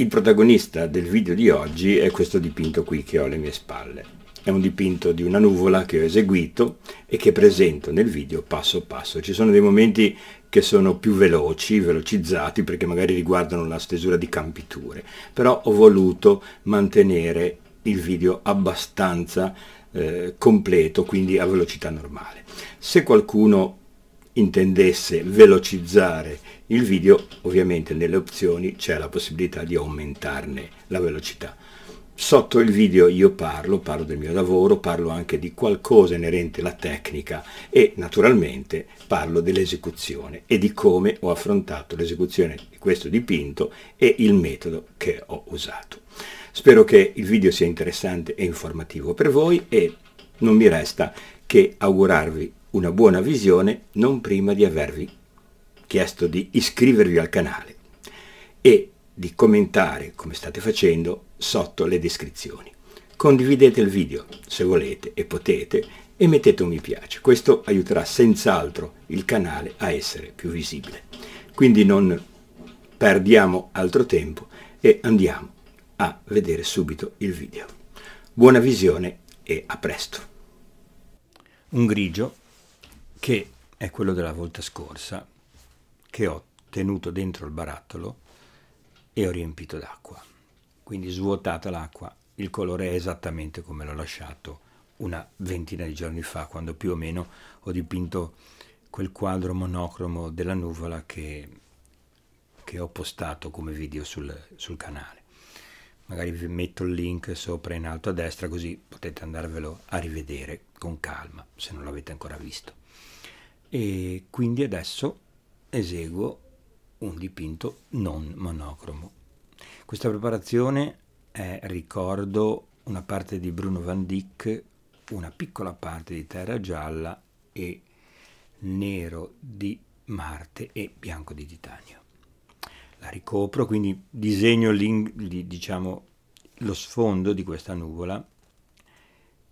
Il protagonista del video di oggi è questo dipinto qui che ho alle mie spalle. È un dipinto di una nuvola che ho eseguito e che presento nel video passo passo. Ci sono dei momenti che sono più veloci, velocizzati, perché magari riguardano la stesura di campiture, però ho voluto mantenere il video abbastanza eh, completo, quindi a velocità normale. Se qualcuno intendesse velocizzare il video, ovviamente nelle opzioni c'è la possibilità di aumentarne la velocità. Sotto il video io parlo, parlo del mio lavoro, parlo anche di qualcosa inerente alla tecnica e naturalmente parlo dell'esecuzione e di come ho affrontato l'esecuzione di questo dipinto e il metodo che ho usato. Spero che il video sia interessante e informativo per voi e non mi resta che augurarvi una buona visione non prima di avervi chiesto di iscrivervi al canale e di commentare, come state facendo, sotto le descrizioni. Condividete il video se volete e potete e mettete un mi piace. Questo aiuterà senz'altro il canale a essere più visibile. Quindi non perdiamo altro tempo e andiamo a vedere subito il video. Buona visione e a presto. Un grigio che è quello della volta scorsa, che ho tenuto dentro il barattolo e ho riempito d'acqua. Quindi svuotata l'acqua, il colore è esattamente come l'ho lasciato una ventina di giorni fa, quando più o meno ho dipinto quel quadro monocromo della nuvola che, che ho postato come video sul, sul canale. Magari vi metto il link sopra in alto a destra così potete andarvelo a rivedere con calma se non l'avete ancora visto e quindi adesso eseguo un dipinto non monocromo. Questa preparazione è, ricordo, una parte di Bruno Van Dyck, una piccola parte di Terra Gialla e Nero di Marte e Bianco di Titanio. La ricopro, quindi disegno diciamo, lo sfondo di questa nuvola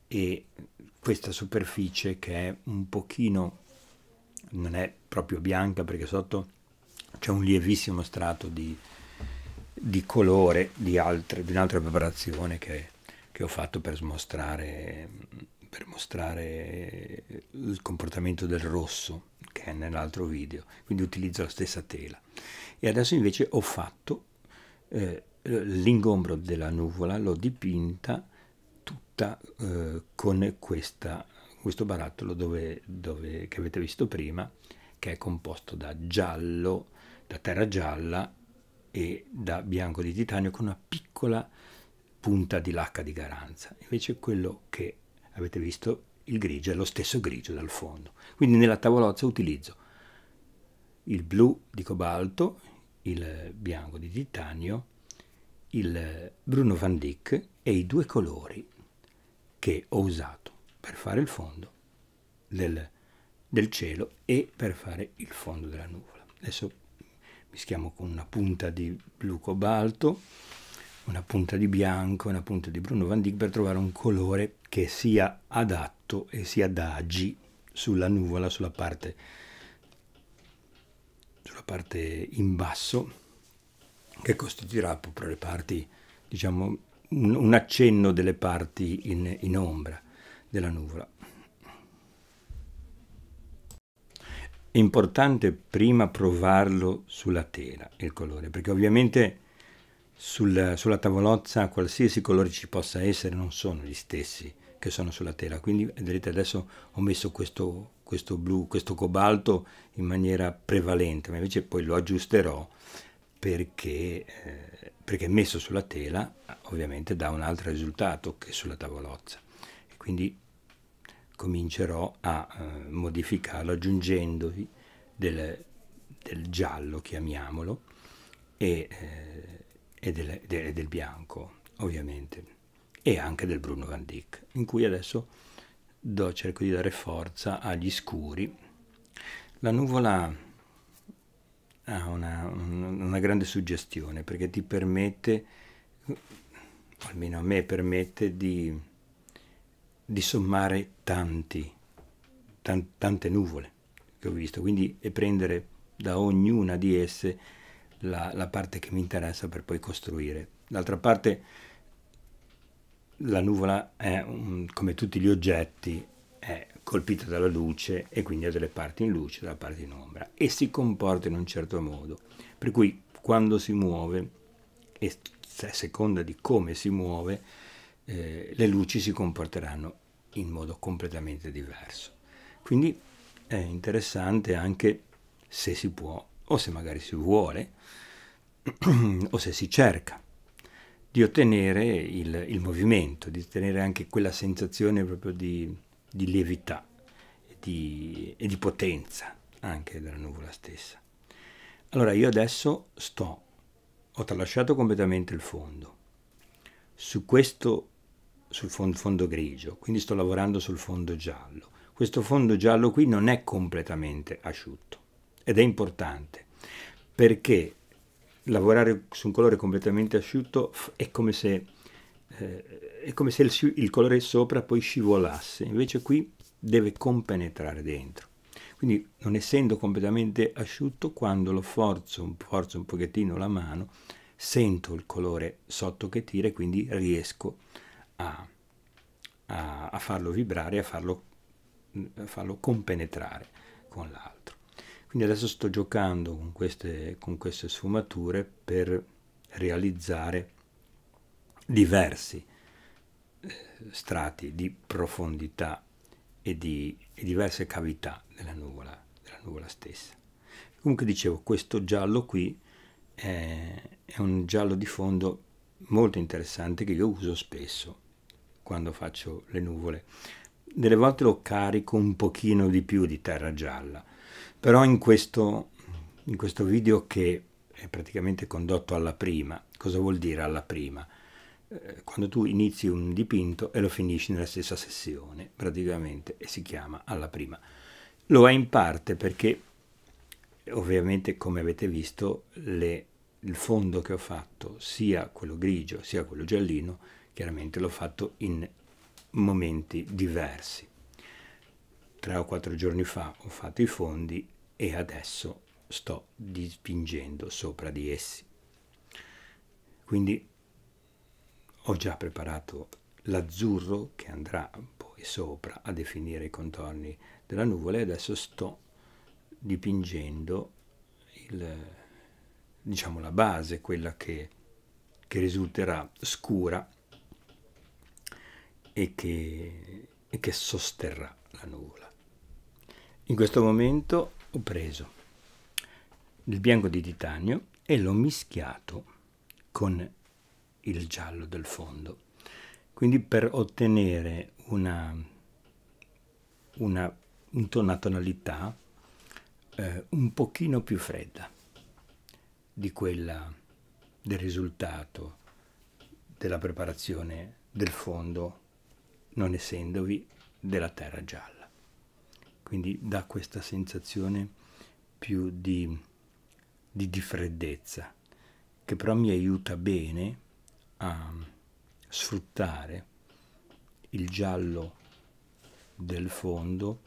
e questa superficie che è un pochino non è proprio bianca perché sotto c'è un lievissimo strato di, di colore di, altre, di un'altra preparazione che, che, ho fatto per smostrare, per mostrare il comportamento del rosso che è nell'altro video, quindi utilizzo la stessa tela. E adesso invece ho fatto eh, l'ingombro della nuvola, l'ho dipinta tutta eh, con questa questo barattolo dove, dove, che avete visto prima, che è composto da giallo, da terra gialla e da bianco di titanio con una piccola punta di lacca di garanza. Invece quello che avete visto, il grigio, è lo stesso grigio dal fondo. Quindi nella tavolozza utilizzo il blu di cobalto, il bianco di titanio, il Bruno Van Dyck e i due colori che ho usato per fare il fondo del, del cielo e per fare il fondo della nuvola. Adesso mischiamo con una punta di blu cobalto, una punta di bianco, una punta di Bruno Van Dyck per trovare un colore che sia adatto e si adagi sulla nuvola, sulla parte, sulla parte in basso, che costituirà proprio le parti, diciamo, un, accenno delle parti in, in ombra della nuvola. È importante prima provarlo sulla tela, il colore, perché ovviamente sul, sulla tavolozza qualsiasi colore ci possa essere non sono gli stessi che sono sulla tela. Quindi vedrete adesso ho messo questo, questo blu, questo cobalto in maniera prevalente, ma invece poi lo aggiusterò perché, eh, perché messo sulla tela ovviamente dà un altro risultato che sulla tavolozza. Quindi comincerò a eh, modificarlo aggiungendovi del, del, giallo, chiamiamolo, e, eh, e del, de, del, bianco, ovviamente, e anche del Bruno Van Dyck, in cui adesso do, cerco di dare forza agli scuri. La nuvola ha una, una grande suggestione perché ti permette, almeno a me permette, di di sommare tanti, tan, tante nuvole che ho visto, quindi e prendere da ognuna di esse la, la parte che mi interessa per poi costruire. D'altra parte la nuvola è, come tutti gli oggetti, è colpita dalla luce e quindi ha delle parti in luce e delle parti in ombra e si comporta in un certo modo. Per cui quando si muove, e a seconda di come si muove, eh, le luci si comporteranno in modo completamente diverso. Quindi è interessante anche se si può, o se magari si vuole, o se si cerca, di ottenere il, il movimento, di ottenere anche quella sensazione proprio di, di lievità di, e di potenza anche della nuvola stessa. Allora io adesso sto, ho tralasciato completamente il fondo. Su questo sul fondo grigio, quindi sto lavorando sul fondo giallo. Questo fondo giallo qui non è completamente asciutto ed è importante perché lavorare su un colore completamente asciutto è come se, eh, è come se il, il colore sopra poi scivolasse, invece qui deve compenetrare dentro. Quindi non essendo completamente asciutto, quando lo forzo, forzo un pochettino la mano, sento il colore sotto che tira e quindi riesco a a, a, a farlo vibrare a farlo, a farlo compenetrare con l'altro. Quindi adesso sto giocando con queste, con queste sfumature per realizzare diversi eh, strati di profondità e di e diverse cavità della nuvola, della nuvola, stessa. Comunque dicevo, questo giallo qui è, è un giallo di fondo molto interessante che io uso spesso quando faccio le nuvole. Delle volte lo carico un pochino di più di terra gialla, però in questo, in questo video che è praticamente condotto alla prima, cosa vuol dire alla prima? Eh, quando tu inizi un dipinto e lo finisci nella stessa sessione, praticamente, e si chiama alla prima. Lo è in parte perché, ovviamente, come avete visto, le, il fondo che ho fatto, sia quello grigio sia quello giallino, Chiaramente l'ho fatto in momenti diversi. Tre o quattro giorni fa ho fatto i fondi e adesso sto dipingendo sopra di essi. Quindi ho già preparato l'azzurro che andrà poi sopra a definire i contorni della nuvola e adesso sto dipingendo il, diciamo, la base, quella che, che risulterà scura e che, e che sosterrà la nuvola. In questo momento ho preso il bianco di titanio e l'ho mischiato con il giallo del fondo quindi per ottenere una, una, una tonalità eh, un pochino più fredda di quella del risultato della preparazione del fondo non essendovi della terra gialla. Quindi dà questa sensazione più di, di, di freddezza, che però mi aiuta bene a sfruttare il giallo del fondo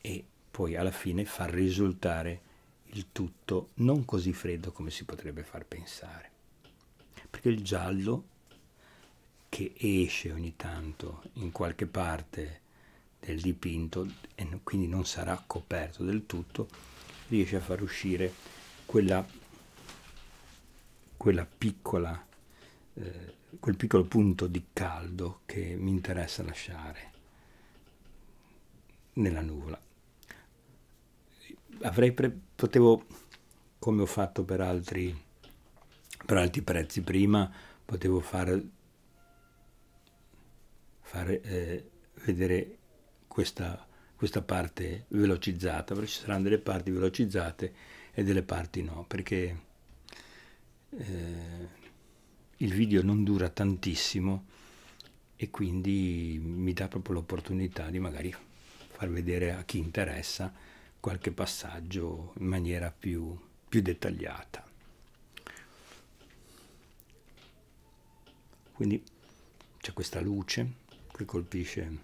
e poi alla fine far risultare il tutto non così freddo come si potrebbe far pensare. Perché il giallo che esce ogni tanto in qualche parte del dipinto e quindi non sarà coperto del tutto, riesce a far uscire quella, quella piccola, eh, quel piccolo punto di caldo che mi interessa lasciare nella nuvola. Avrei potevo, come ho fatto per altri, per altri prezzi prima, potevo fare far eh, vedere questa, questa parte velocizzata, perché ci saranno delle parti velocizzate e delle parti no, perché eh, il video non dura tantissimo e quindi mi dà proprio l'opportunità di magari far vedere a chi interessa qualche passaggio in maniera più, più dettagliata. Quindi c'è questa luce che colpisce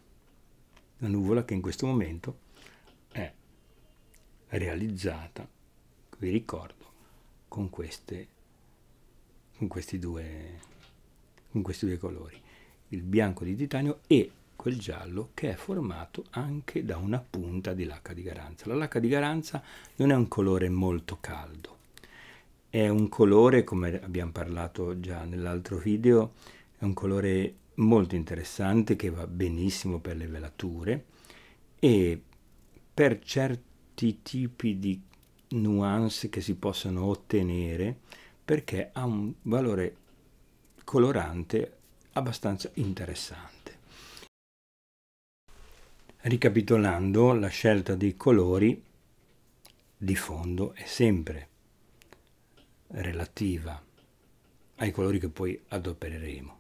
la nuvola che in questo momento è realizzata, vi ricordo, con, queste, con, questi due, con questi due colori, il bianco di titanio e quel giallo che è formato anche da una punta di lacca di garanza. La lacca di garanza non è un colore molto caldo, è un colore, come abbiamo parlato già nell'altro video, è un colore molto interessante che va benissimo per le velature e per certi tipi di nuance che si possono ottenere perché ha un valore colorante abbastanza interessante. Ricapitolando, la scelta dei colori di fondo è sempre relativa ai colori che poi adopereremo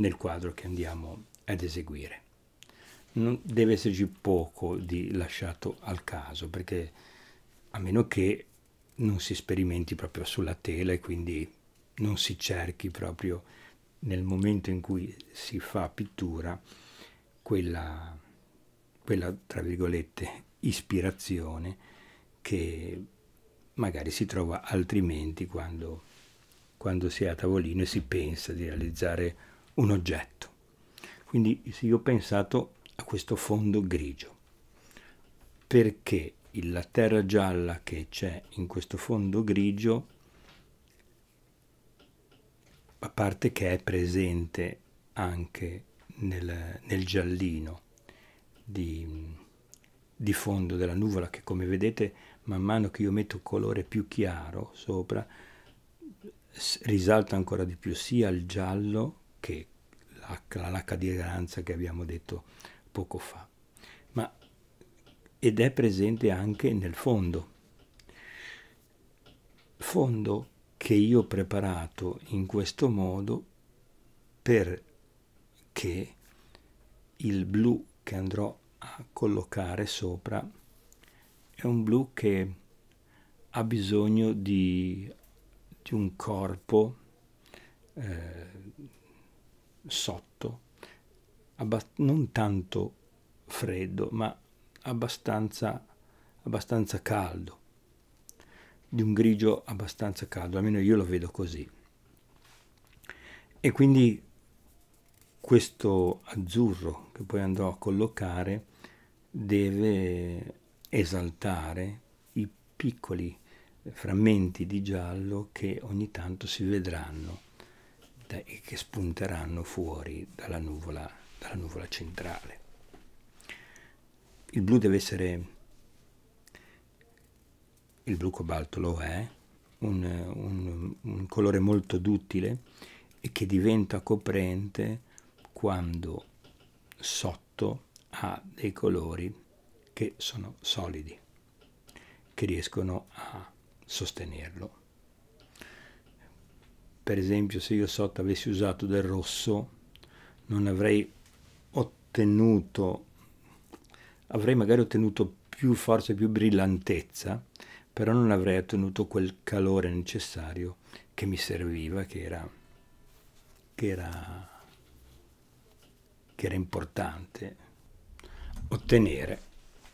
nel quadro che andiamo ad eseguire. Non deve esserci poco di lasciato al caso, perché a meno che non si sperimenti proprio sulla tela e quindi non si cerchi proprio nel momento in cui si fa pittura quella, quella tra virgolette, ispirazione che magari si trova altrimenti quando, quando si è a tavolino e si pensa di realizzare un un oggetto. Quindi io ho pensato a questo fondo grigio, perché la terra gialla che c'è in questo fondo grigio, a parte che è presente anche nel, nel giallino di, di fondo della nuvola, che come vedete man mano che io metto colore più chiaro sopra, risalta ancora di più sia il giallo che la, la lacca di eleganza che abbiamo detto poco fa. Ma, ed è presente anche nel fondo. Fondo che io ho preparato in questo modo perché il blu che andrò a collocare sopra è un blu che ha bisogno di, di un corpo eh, sotto, non tanto freddo, ma abbastanza, abbastanza caldo, di un grigio abbastanza caldo, almeno io lo vedo così. E quindi questo azzurro che poi andrò a collocare deve esaltare i piccoli frammenti di giallo che ogni tanto si vedranno piatta e che spunteranno fuori dalla nuvola, dalla nuvola centrale. Il blu deve essere, il blu cobalto lo è, un, un, un colore molto duttile e che diventa coprente quando sotto ha dei colori che sono solidi, che riescono a sostenerlo per esempio se io sotto avessi usato del rosso non avrei ottenuto avrei magari ottenuto più forza più brillantezza però non avrei ottenuto quel calore necessario che mi serviva che era che era che era importante ottenere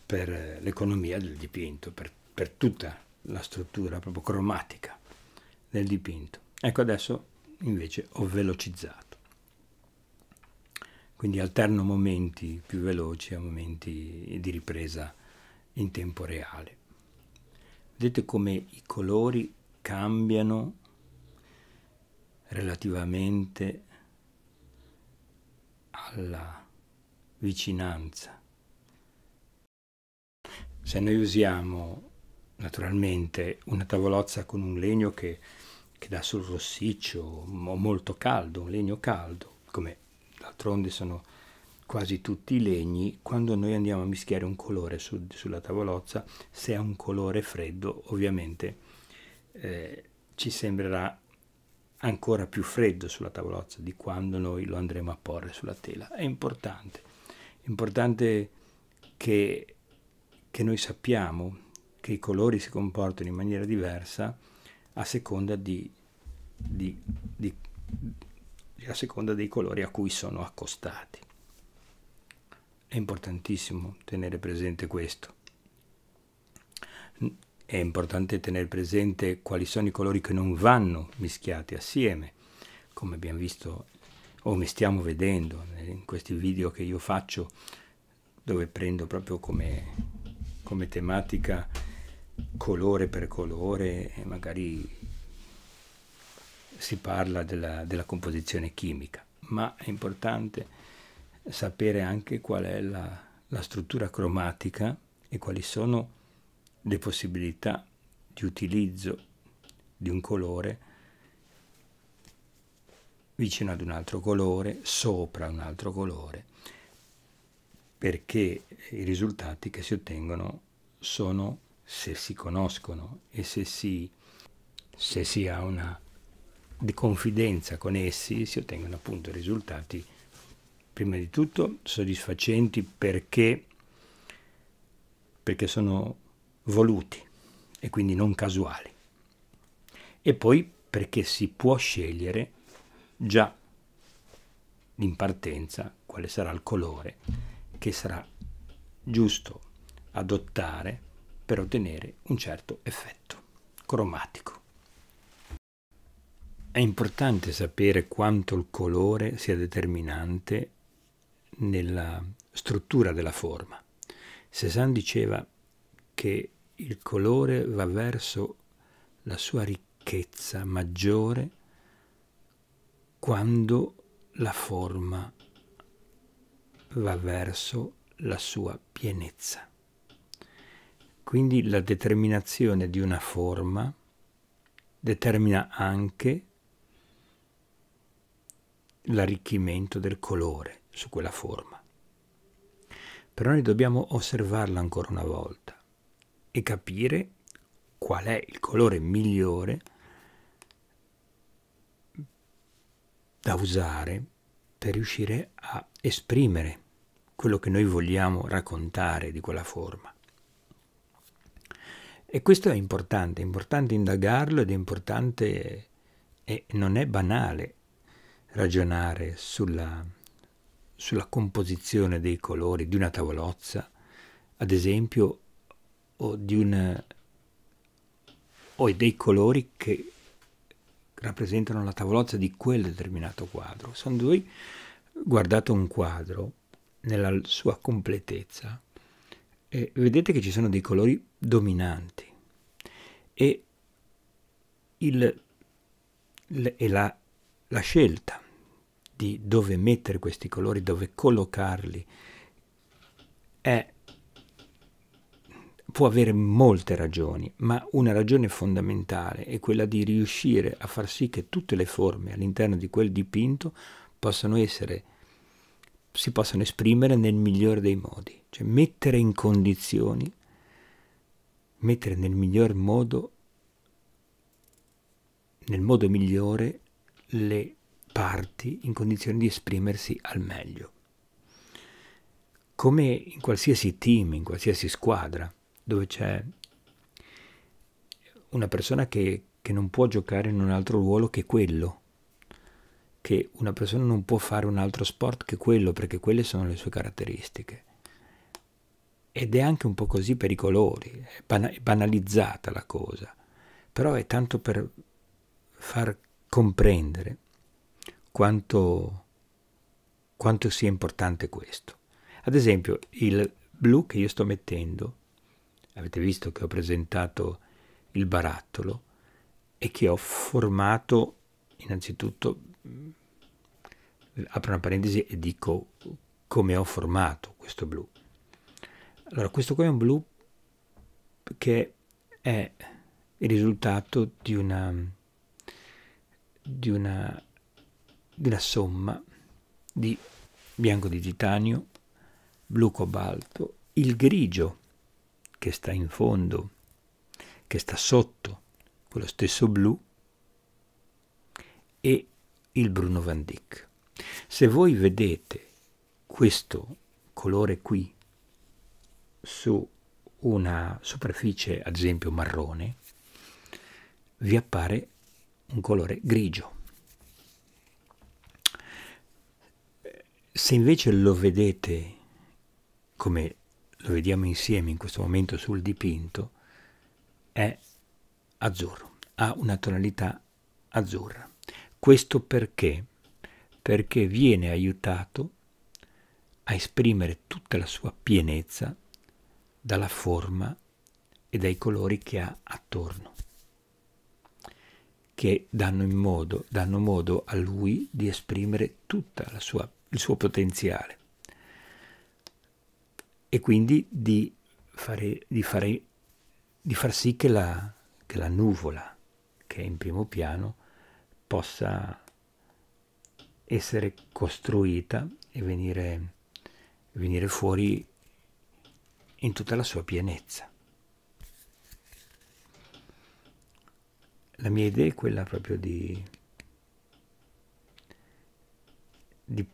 per l'economia del dipinto per, per tutta la struttura proprio cromatica del dipinto Ecco adesso invece ho velocizzato. Quindi alterno momenti più veloci a momenti di ripresa in tempo reale. Vedete come i colori cambiano relativamente alla vicinanza. Se noi usiamo naturalmente una tavolozza con un legno che che dà sul rossiccio, molto caldo, un legno caldo, come d'altronde sono quasi tutti i legni, quando noi andiamo a mischiare un colore su, sulla tavolozza, se è un colore freddo, ovviamente eh, ci sembrerà ancora più freddo sulla tavolozza di quando noi lo andremo a porre sulla tela. È importante, è importante che, che noi sappiamo che i colori si comportano in maniera diversa a seconda, di, di, di, a seconda dei colori a cui sono accostati. È importantissimo tenere presente questo. È importante tenere presente quali sono i colori che non vanno mischiati assieme, come abbiamo visto o mi stiamo vedendo in questi video che io faccio dove prendo proprio come, come tematica colore per colore e magari si parla della, della composizione chimica, ma è importante sapere anche qual è la, la struttura cromatica e quali sono le possibilità di utilizzo di un colore vicino ad un altro colore, sopra un altro colore, perché i risultati che si ottengono sono se si conoscono e se si, se si ha una confidenza con essi, si ottengono appunto risultati prima di tutto soddisfacenti perché, perché sono voluti e quindi non casuali e poi perché si può scegliere già in partenza quale sarà il colore che sarà giusto adottare per ottenere un certo effetto cromatico. È importante sapere quanto il colore sia determinante nella struttura della forma. Cézanne diceva che il colore va verso la sua ricchezza maggiore quando la forma va verso la sua pienezza. Quindi la determinazione di una forma determina anche l'arricchimento del colore su quella forma. Però noi dobbiamo osservarla ancora una volta e capire qual è il colore migliore da usare per riuscire a esprimere quello che noi vogliamo raccontare di quella forma. E questo è importante, è importante indagarlo ed è importante, e non è banale ragionare sulla, sulla composizione dei colori di una tavolozza, ad esempio, o, di una, o dei colori che rappresentano la tavolozza di quel determinato quadro. Se voi guardate un quadro nella sua completezza e vedete che ci sono dei colori dominanti e, il, e la, la scelta di dove mettere questi colori, dove collocarli, è, può avere molte ragioni, ma una ragione fondamentale è quella di riuscire a far sì che tutte le forme all'interno di quel dipinto possano essere, si possano esprimere nel migliore dei modi, cioè mettere in condizioni mettere nel miglior modo, nel modo migliore, le parti in condizione di esprimersi al meglio. Come in qualsiasi team, in qualsiasi squadra, dove c'è una persona che, che non può giocare in un altro ruolo che quello, che una persona non può fare un altro sport che quello, perché quelle sono le sue caratteristiche ed è anche un po' così per i colori, è banalizzata la cosa, però è tanto per far comprendere quanto, quanto sia importante questo. Ad esempio il blu che io sto mettendo, avete visto che ho presentato il barattolo e che ho formato innanzitutto, mm, apro una parentesi e dico come ho formato questo blu allora, questo qua è un blu che è il risultato di una, di una, di una somma di bianco di titanio, blu cobalto, il grigio che sta in fondo, che sta sotto quello stesso blu, e il Bruno Van Dyck. Se voi vedete questo colore qui su una superficie, ad esempio marrone, vi appare un colore grigio. Se invece lo vedete come lo vediamo insieme in questo momento sul dipinto, è azzurro, ha una tonalità azzurra. Questo perché? Perché viene aiutato a esprimere tutta la sua pienezza dalla forma e dai colori che ha attorno, che danno, modo, danno modo a lui di esprimere tutto il suo potenziale e quindi di, fare, di, fare, di far sì che la, che la nuvola che è in primo piano possa essere costruita e venire, venire fuori in tutta la sua pienezza. La mia idea è quella proprio di, di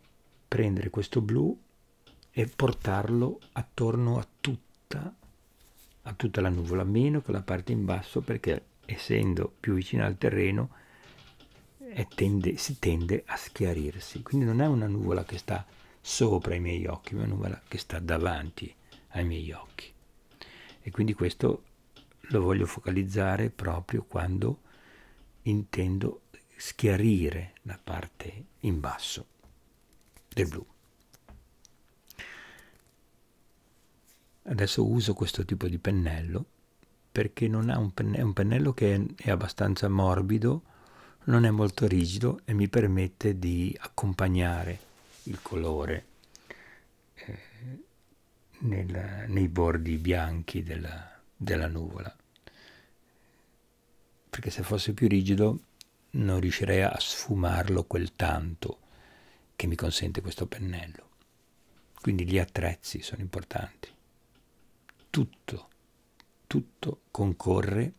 prendere questo blu e portarlo attorno a tutta, a tutta la nuvola, meno che la parte in basso perché essendo più vicina al terreno tende, si tende a schiarirsi. Quindi non è una nuvola che sta sopra i miei occhi, ma è una nuvola che sta davanti ai miei occhi. E quindi questo lo voglio focalizzare proprio quando intendo schiarire la parte in basso del blu. Adesso uso questo tipo di pennello perché un pennello, è un pennello che è abbastanza morbido, non è molto rigido e mi permette di accompagnare il colore eh, nel, nei bordi bianchi della, della nuvola perché se fosse più rigido non riuscirei a sfumarlo quel tanto che mi consente questo pennello quindi gli attrezzi sono importanti tutto tutto concorre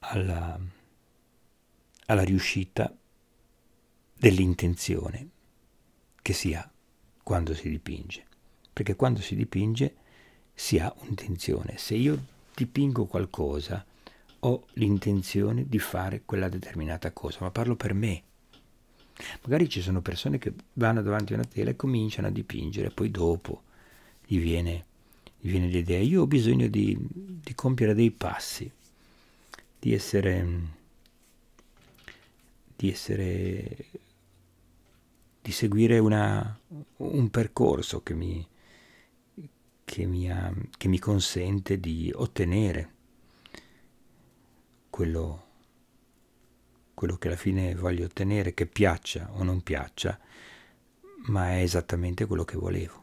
alla, alla riuscita dell'intenzione che si ha quando si dipinge perché quando si dipinge si ha un'intenzione. Se io dipingo qualcosa ho l'intenzione di fare quella determinata cosa, ma parlo per me. Magari ci sono persone che vanno davanti a una tela e cominciano a dipingere, poi dopo gli viene, gli viene l'idea, io ho bisogno di, di compiere dei passi, di essere, di essere di seguire una, un percorso che mi, che mi, ha, che mi consente di ottenere quello, quello che alla fine voglio ottenere, che piaccia o non piaccia, ma è esattamente quello che volevo.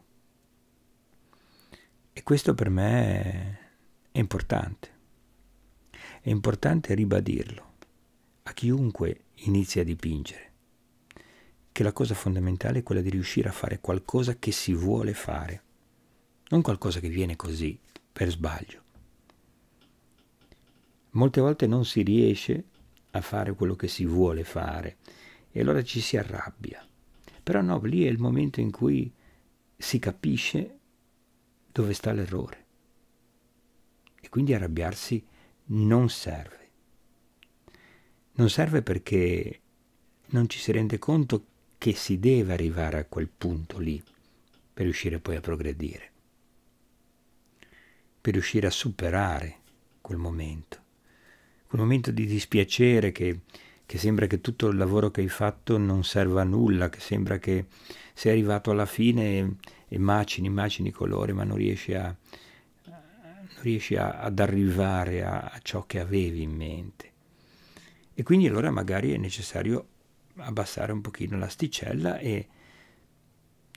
E questo per me è importante. È importante ribadirlo a chiunque inizia a dipingere, che la cosa fondamentale è quella di riuscire a fare qualcosa che si vuole fare non qualcosa che viene così, per sbaglio. Molte volte non si riesce a fare quello che si vuole fare e allora ci si arrabbia. Però no, lì è il momento in cui si capisce dove sta l'errore. E quindi arrabbiarsi non serve. Non serve perché non ci si rende conto che si deve arrivare a quel punto lì per riuscire poi a progredire per riuscire a superare quel momento, quel momento di dispiacere che, che sembra che tutto il lavoro che hai fatto non serva a nulla, che sembra che sei arrivato alla fine e, e macini, macini colori, ma non riesci, a, non riesci a, ad arrivare a, a ciò che avevi in mente. E quindi allora magari è necessario abbassare un pochino l'asticella e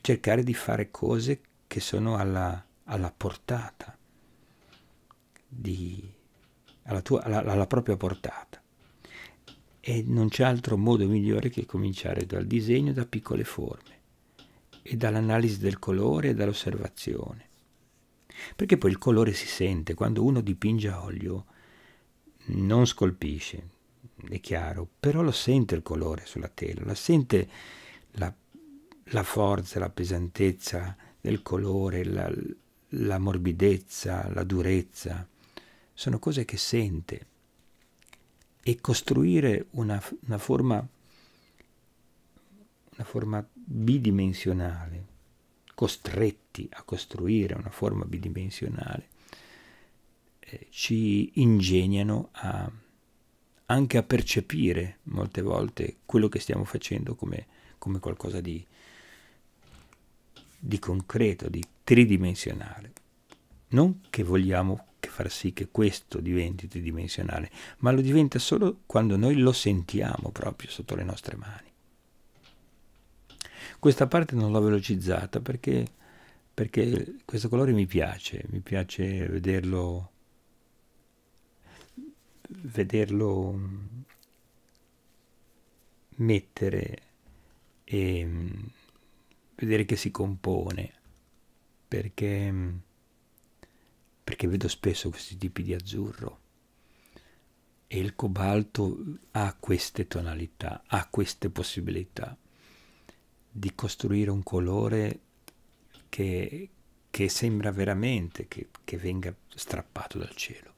cercare di fare cose che sono alla, alla portata di, alla, tua, alla, alla propria portata. E non c'è altro modo migliore che cominciare dal disegno, da piccole forme, e dall'analisi del colore e dall'osservazione. Perché poi il colore si sente, quando uno dipinge a olio non scolpisce, è chiaro, però lo sente il colore sulla tela, la sente la, la forza, la pesantezza del colore, la, la morbidezza, la durezza sono cose che sente e costruire una, una, forma, una forma bidimensionale, costretti a costruire una forma bidimensionale, eh, ci ingegnano a, anche a percepire molte volte quello che stiamo facendo come, come qualcosa di, di concreto, di tridimensionale. Non che vogliamo far sì che questo diventi tridimensionale, ma lo diventa solo quando noi lo sentiamo proprio sotto le nostre mani. Questa parte non l'ho velocizzata perché, perché questo colore mi piace, mi piace vederlo, vederlo mm, mettere e mm, vedere che si compone perché mm, perché vedo spesso questi tipi di azzurro e il cobalto ha queste tonalità, ha queste possibilità di costruire un colore che, che sembra veramente che, che venga strappato dal cielo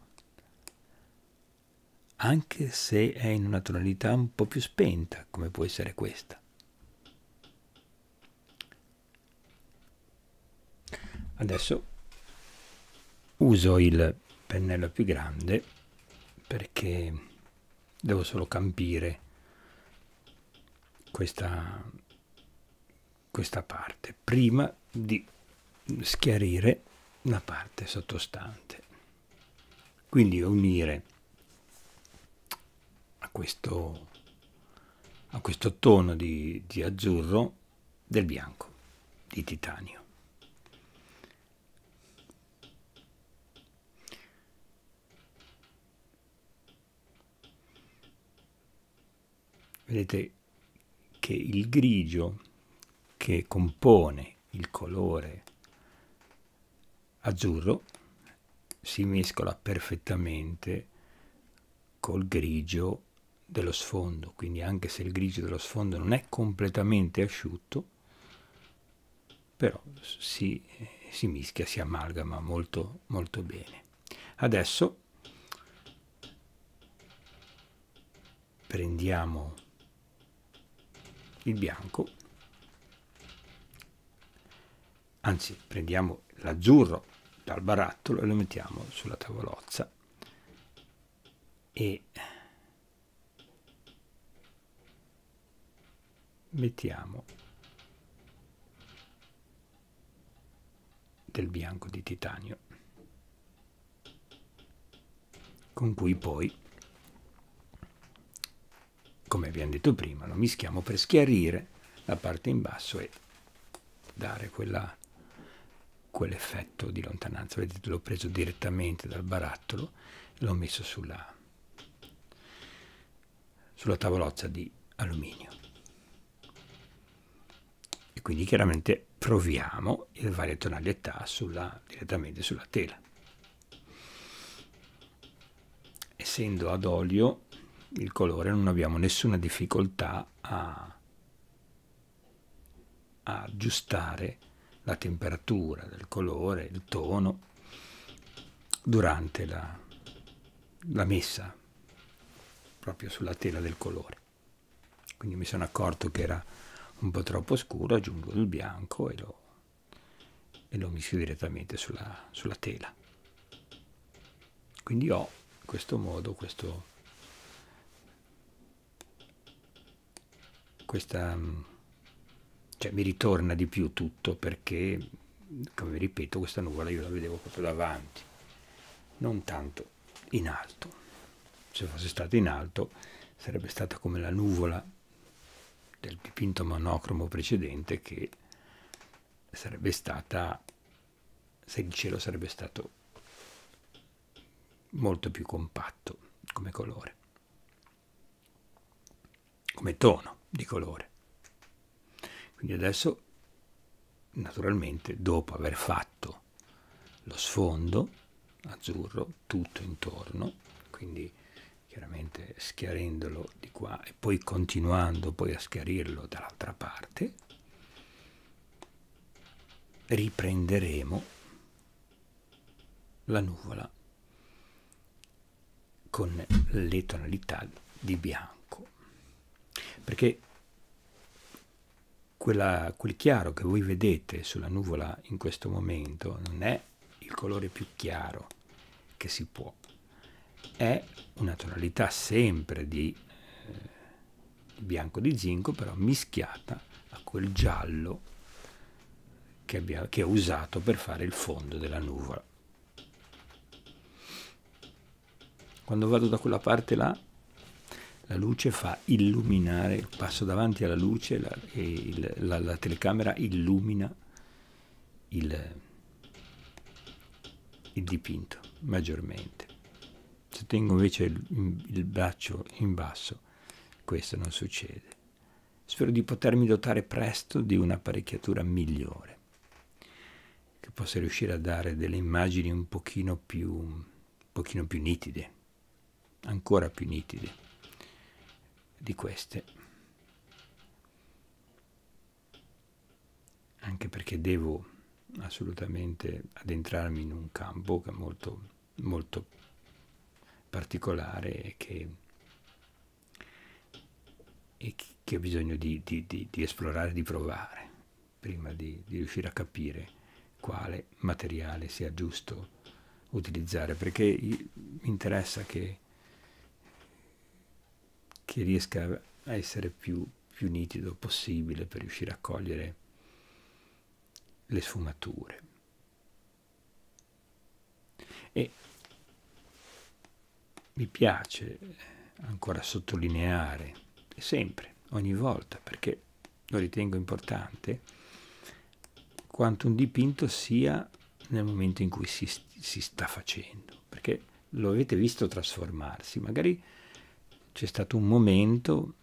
anche se è in una tonalità un po' più spenta, come può essere questa. Adesso uso il pennello più grande perché devo solo campire questa, questa parte prima di schiarire la parte sottostante quindi unire a questo, a questo tono di, di azzurro del bianco di titanio Vedete che il grigio che compone il colore azzurro si mescola perfettamente col grigio dello sfondo, quindi anche se il grigio dello sfondo non è completamente asciutto, però si, si mischia, si amalgama molto, molto bene. Adesso prendiamo il bianco, anzi prendiamo l'azzurro dal barattolo e lo mettiamo sulla tavolozza e mettiamo del bianco di titanio con cui poi come abbiamo detto prima, lo mischiamo per schiarire la parte in basso e dare quell'effetto di lontananza. Vedete, l'ho preso direttamente dal barattolo e l'ho messo sulla, sulla tavolozza di alluminio. E quindi chiaramente proviamo le varie tonalità sulla, direttamente sulla tela. Essendo ad olio il colore non abbiamo nessuna difficoltà a, a aggiustare la temperatura del colore, il tono durante la, la messa proprio sulla tela del colore. Quindi mi sono accorto che era un po' troppo scuro, aggiungo il bianco e lo, e lo mischio direttamente sulla, sulla tela. Quindi ho in questo modo questo questa, mm, cioè, mi ritorna di più tutto perché, come ripeto, questa nuvola io la vedevo proprio davanti, non tanto in alto. Se fosse stata in alto sarebbe stata come la nuvola del dipinto monocromo precedente che sarebbe stata, se il cielo sarebbe stato molto più compatto come colore, come tono di colore. Quindi adesso, naturalmente, dopo aver fatto lo sfondo azzurro tutto intorno, quindi chiaramente schiarendolo di qua e poi continuando poi a schiarirlo dall'altra parte, riprenderemo la nuvola con le tonalità di bianco perché quella, quel chiaro che voi vedete sulla nuvola in questo momento non è il colore più chiaro che si può, è una tonalità sempre di eh, bianco di zinco, però mischiata a quel giallo che, abbiamo, che ho usato per fare il fondo della nuvola. Quando vado da quella parte là la luce fa illuminare, passo davanti alla luce la, e il, la, la telecamera illumina il, il, dipinto maggiormente. Se tengo invece il, il braccio in basso, questo non succede. Spero di potermi dotare presto di un'apparecchiatura migliore, che possa riuscire a dare delle immagini un pochino più, un pochino più nitide, ancora più nitide di queste. Anche perché devo assolutamente addentrarmi in un campo che è molto, molto particolare e che, e che ho bisogno di, di, di, di, esplorare, di provare, prima di, riuscire a capire quale materiale sia giusto utilizzare, perché mi interessa che che riesca a essere più, più nitido possibile per riuscire a cogliere le sfumature. E mi piace ancora sottolineare, sempre, ogni volta, perché lo ritengo importante, quanto un dipinto sia nel momento in cui si, si sta facendo, perché lo avete visto trasformarsi, magari c'è stato un momento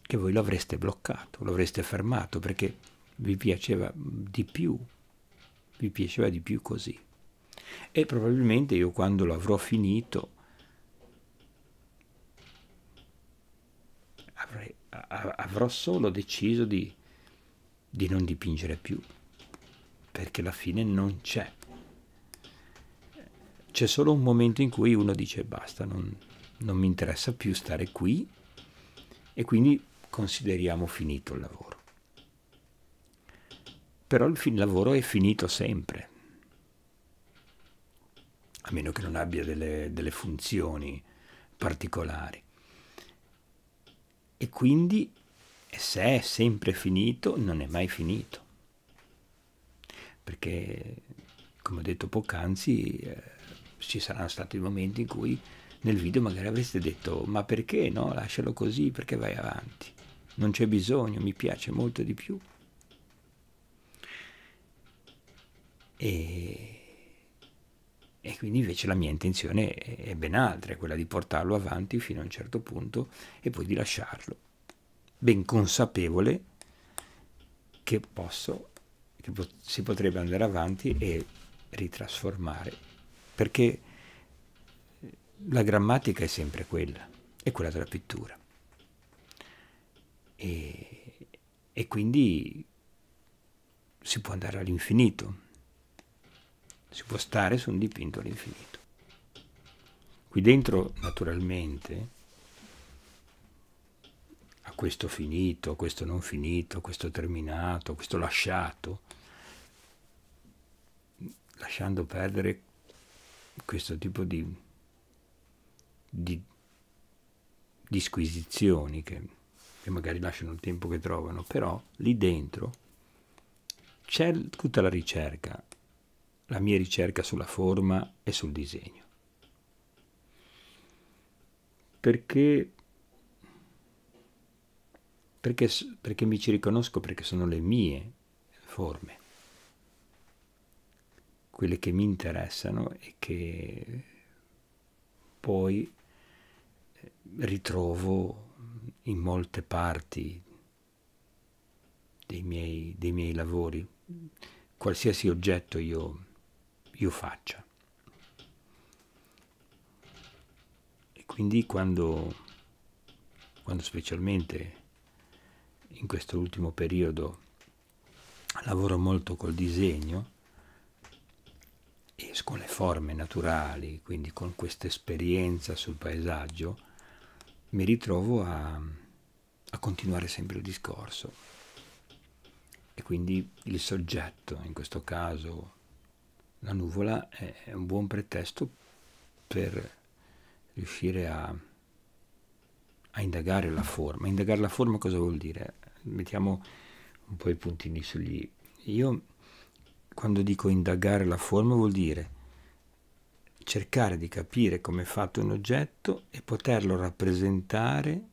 che voi lo avreste bloccato, lo avreste fermato perché vi piaceva di più, vi piaceva di più così. E probabilmente io quando l'avrò finito avrei, avrò solo deciso di, di non dipingere più, perché la fine non c'è. C'è solo un momento in cui uno dice basta, non, non mi interessa più stare qui e quindi consideriamo finito il lavoro. Però il lavoro è finito sempre, a meno che non abbia delle, delle funzioni particolari. E quindi se è sempre finito, non è mai finito. Perché, come ho detto poc'anzi, eh, ci saranno stati momenti in cui nel video magari avreste detto ma perché no, lascialo così, perché vai avanti, non c'è bisogno, mi piace molto di più. E, e quindi invece la mia intenzione è ben altra, è quella di portarlo avanti fino a un certo punto e poi di lasciarlo, ben consapevole che posso, che pot si potrebbe andare avanti e ritrasformare, perché la grammatica è sempre quella, è quella della pittura. E, e quindi si può andare all'infinito, si può stare su un dipinto all'infinito. Qui dentro, naturalmente, a questo finito, a questo non finito, a questo terminato, a questo lasciato, lasciando perdere questo tipo di di, di che, che magari lasciano il tempo che trovano, però lì dentro c'è tutta la ricerca, la mia ricerca sulla forma e sul disegno. Perché, perché, perché mi ci riconosco perché sono le mie forme, quelle che mi interessano e che poi ritrovo in molte parti dei miei, dei miei lavori, qualsiasi oggetto io, io faccia. E quindi quando, quando specialmente in questo ultimo periodo lavoro molto col disegno con le forme naturali, quindi con questa esperienza sul paesaggio, mi ritrovo a, a continuare sempre il discorso e quindi il soggetto, in questo caso la nuvola, è un buon pretesto per riuscire a, a indagare la forma. Indagare la forma cosa vuol dire? Mettiamo un po' i puntini sugli... Io quando dico indagare la forma vuol dire cercare di capire come è fatto un oggetto e poterlo rappresentare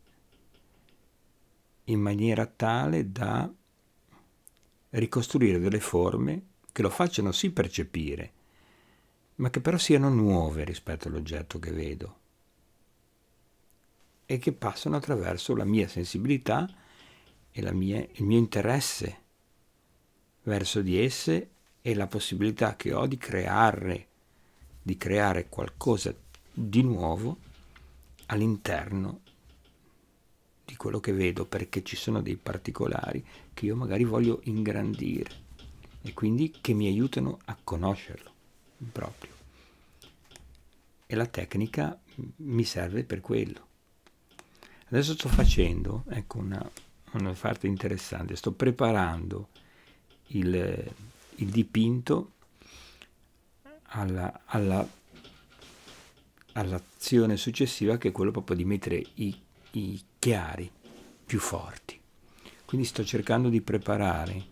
in maniera tale da ricostruire delle forme che lo facciano sì percepire, ma che però siano nuove rispetto all'oggetto che vedo e che passano attraverso la mia sensibilità e mia, il mio interesse verso di esse e la possibilità che ho di crearle di creare qualcosa di nuovo all'interno di quello che vedo perché ci sono dei particolari che io magari voglio ingrandire e quindi che mi aiutano a conoscerlo proprio e la tecnica mi serve per quello adesso sto facendo ecco una, una parte interessante sto preparando il, eh, il dipinto alla, alla, all'azione successiva che è quello proprio di mettere i, i chiari più forti. Quindi sto cercando di preparare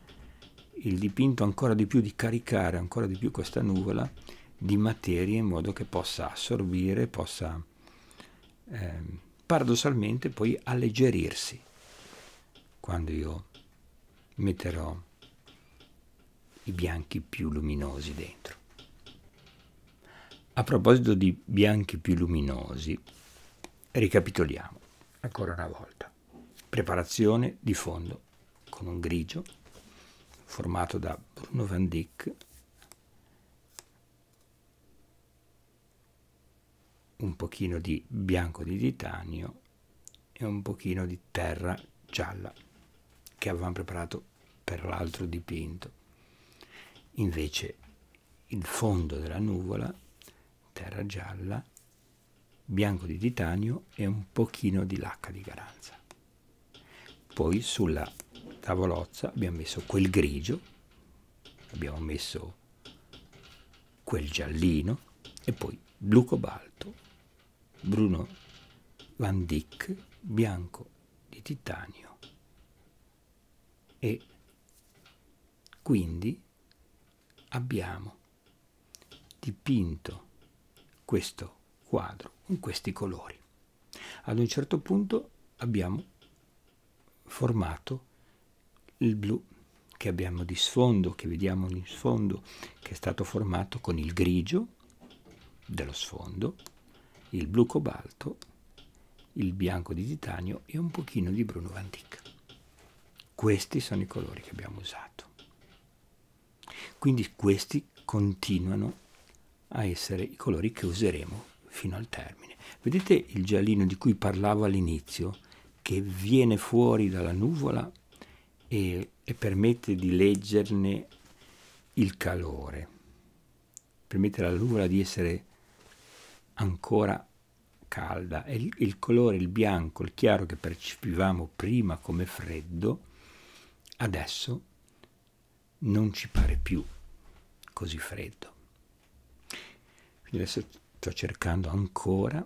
il dipinto ancora di più, di caricare ancora di più questa nuvola di materia in modo che possa assorbire, possa eh, paradossalmente poi alleggerirsi quando io metterò i bianchi più luminosi dentro. A proposito di bianchi più luminosi, ricapitoliamo ancora una volta. Preparazione di fondo con un grigio formato da Bruno Van Dyck, un pochino di bianco di titanio e un pochino di terra gialla che avevamo preparato per l'altro dipinto. Invece il fondo della nuvola terra gialla, bianco di titanio e un pochino di lacca di garanza. Poi sulla tavolozza abbiamo messo quel grigio, abbiamo messo quel giallino e poi blu cobalto, bruno Van Dyck, bianco di titanio e quindi abbiamo dipinto questo quadro, con questi colori. Ad un certo punto abbiamo formato il blu che abbiamo di sfondo, che vediamo in sfondo, che è stato formato con il grigio dello sfondo, il blu cobalto, il bianco di titanio e un pochino di bruno van Questi sono i colori che abbiamo usato. Quindi questi continuano a essere i colori che useremo fino al termine. Vedete il giallino di cui parlavo all'inizio, che viene fuori dalla nuvola e, e permette di leggerne il calore, permette alla nuvola di essere ancora calda e il, il, colore, il bianco, il chiaro che percepivamo prima come freddo, adesso non ci pare più così freddo adesso sto cercando ancora,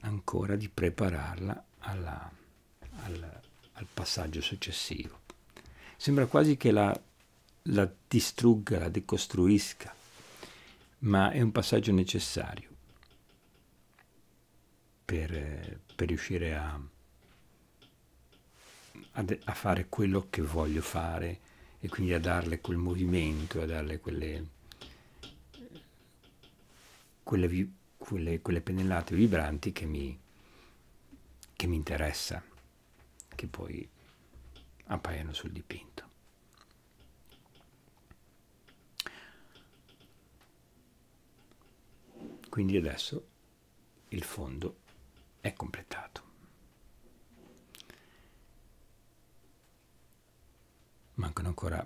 ancora di prepararla alla, alla, al passaggio successivo. Sembra quasi che la, la distrugga, la decostruisca, ma è un passaggio necessario per, per riuscire a, a, a fare quello che voglio fare e quindi a darle quel movimento, a darle quelle quelle, vi, quelle, quelle pennellate vibranti che mi, che mi interessa, che poi appaiono sul dipinto. Quindi adesso il fondo è completato. Mancano ancora,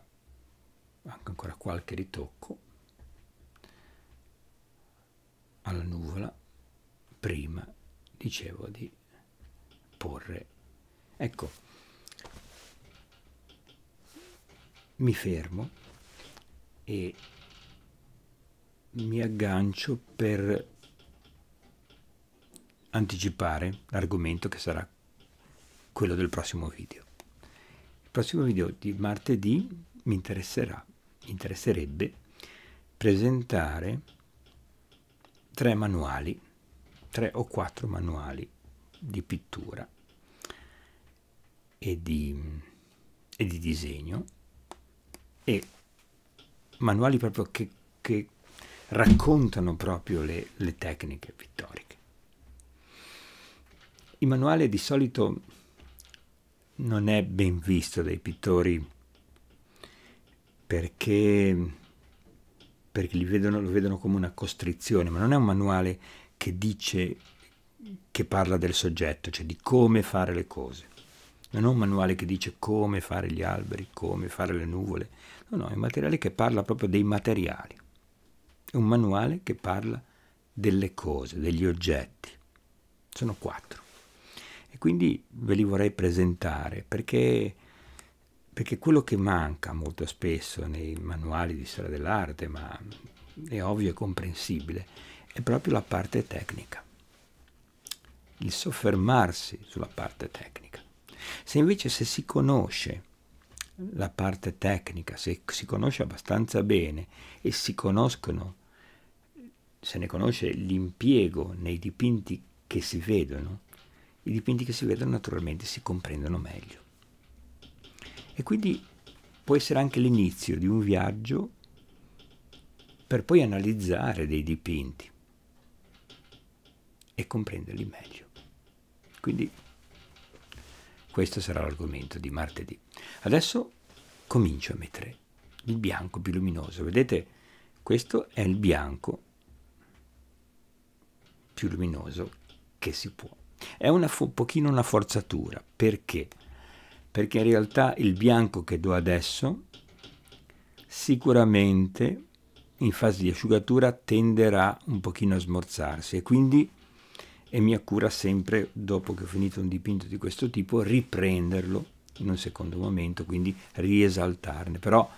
manca ancora qualche ritocco alla nuvola prima, dicevo, di porre. Ecco, mi fermo e mi aggancio per anticipare l'argomento che sarà quello del prossimo video. Il prossimo video di martedì mi interesserà, mi interesserebbe presentare tre manuali, tre o quattro manuali di pittura e di, e di disegno e manuali proprio che, che raccontano proprio le, le tecniche pittoriche. Il manuale di solito non è ben visto dai pittori perché perché vedono, lo vedono come una costrizione, ma non è un manuale che dice, che parla del soggetto, cioè di come fare le cose. Non è un manuale che dice come fare gli alberi, come fare le nuvole. No, no, è un materiale che parla proprio dei materiali. È un manuale che parla delle cose, degli oggetti. Sono quattro. E quindi ve li vorrei presentare perché perché quello che manca molto spesso nei manuali di storia dell'arte, ma è ovvio e comprensibile, è proprio la parte tecnica, il soffermarsi sulla parte tecnica. Se invece se si conosce la parte tecnica, se si conosce abbastanza bene e si conoscono, se ne conosce l'impiego nei dipinti che si vedono, i dipinti che si vedono naturalmente si comprendono meglio. E quindi può essere anche l'inizio di un viaggio per poi analizzare dei dipinti e comprenderli meglio. Quindi questo sarà l'argomento di martedì. Adesso comincio a mettere il bianco più luminoso. Vedete, questo è il bianco più luminoso che si può. È un pochino una forzatura perché perché in realtà il bianco che do adesso sicuramente in fase di asciugatura tenderà un pochino a smorzarsi e quindi è mia cura sempre dopo che ho finito un dipinto di questo tipo riprenderlo in un secondo momento quindi riesaltarne però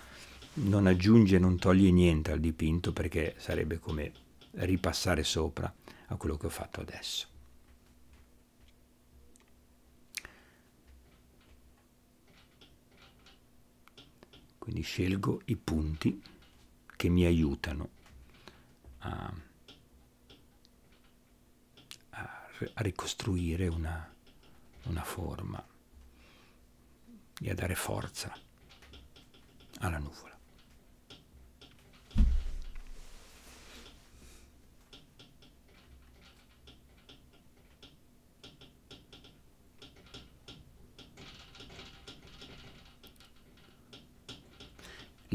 non aggiunge non toglie niente al dipinto perché sarebbe come ripassare sopra a quello che ho fatto adesso Quindi scelgo i punti che mi aiutano a, a, a ricostruire una, una forma e a dare forza alla nuvola.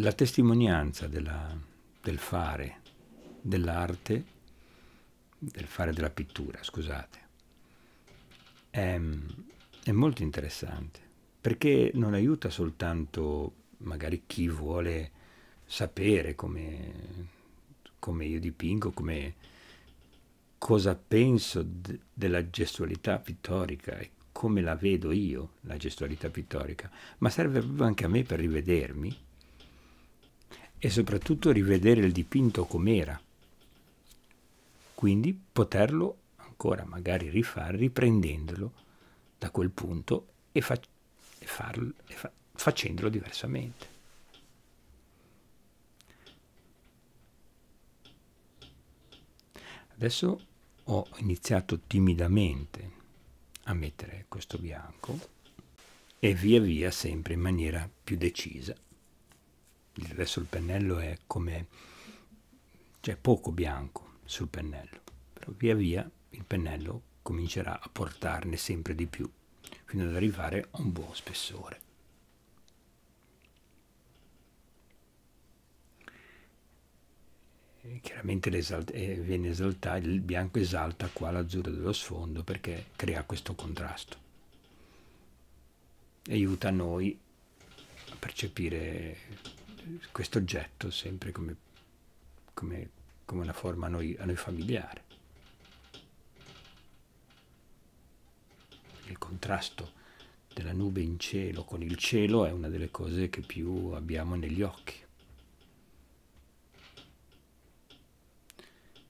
la testimonianza della, del fare dell'arte, del fare della pittura, scusate, è, è molto interessante perché non aiuta soltanto magari chi vuole sapere come, come io dipingo, come, cosa penso d- della gestualità pittorica e come la vedo io, la gestualità pittorica, ma serve proprio anche a me per rivedermi e soprattutto rivedere il dipinto com'era. Quindi poterlo ancora magari rifare riprendendolo da quel punto e, fa e, farlo, e fa facendolo diversamente. Adesso ho iniziato timidamente a mettere questo bianco e via via sempre in maniera più decisa il resto del pennello è come c'è cioè, poco bianco sul pennello però via via il pennello comincerà a portarne sempre di più fino ad arrivare a un buon spessore chiaramente esalt eh, esalta il bianco esalta qua l'azzurro dello sfondo perché crea questo contrasto e aiuta noi a percepire questo oggetto sempre come, come, come una forma a noi, a noi familiare. Il contrasto della nube in cielo con il cielo è una delle cose che più abbiamo negli occhi.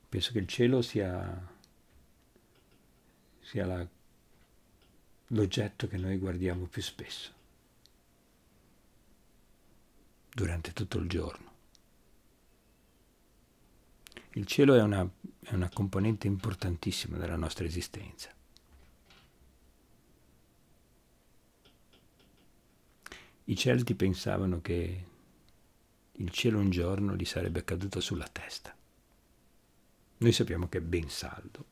Penso che il cielo sia, sia l'oggetto che noi guardiamo più spesso durante tutto il giorno. Il cielo è una, è una componente importantissima della nostra esistenza. I Celti pensavano che il cielo un giorno gli sarebbe caduto sulla testa. Noi sappiamo che è ben saldo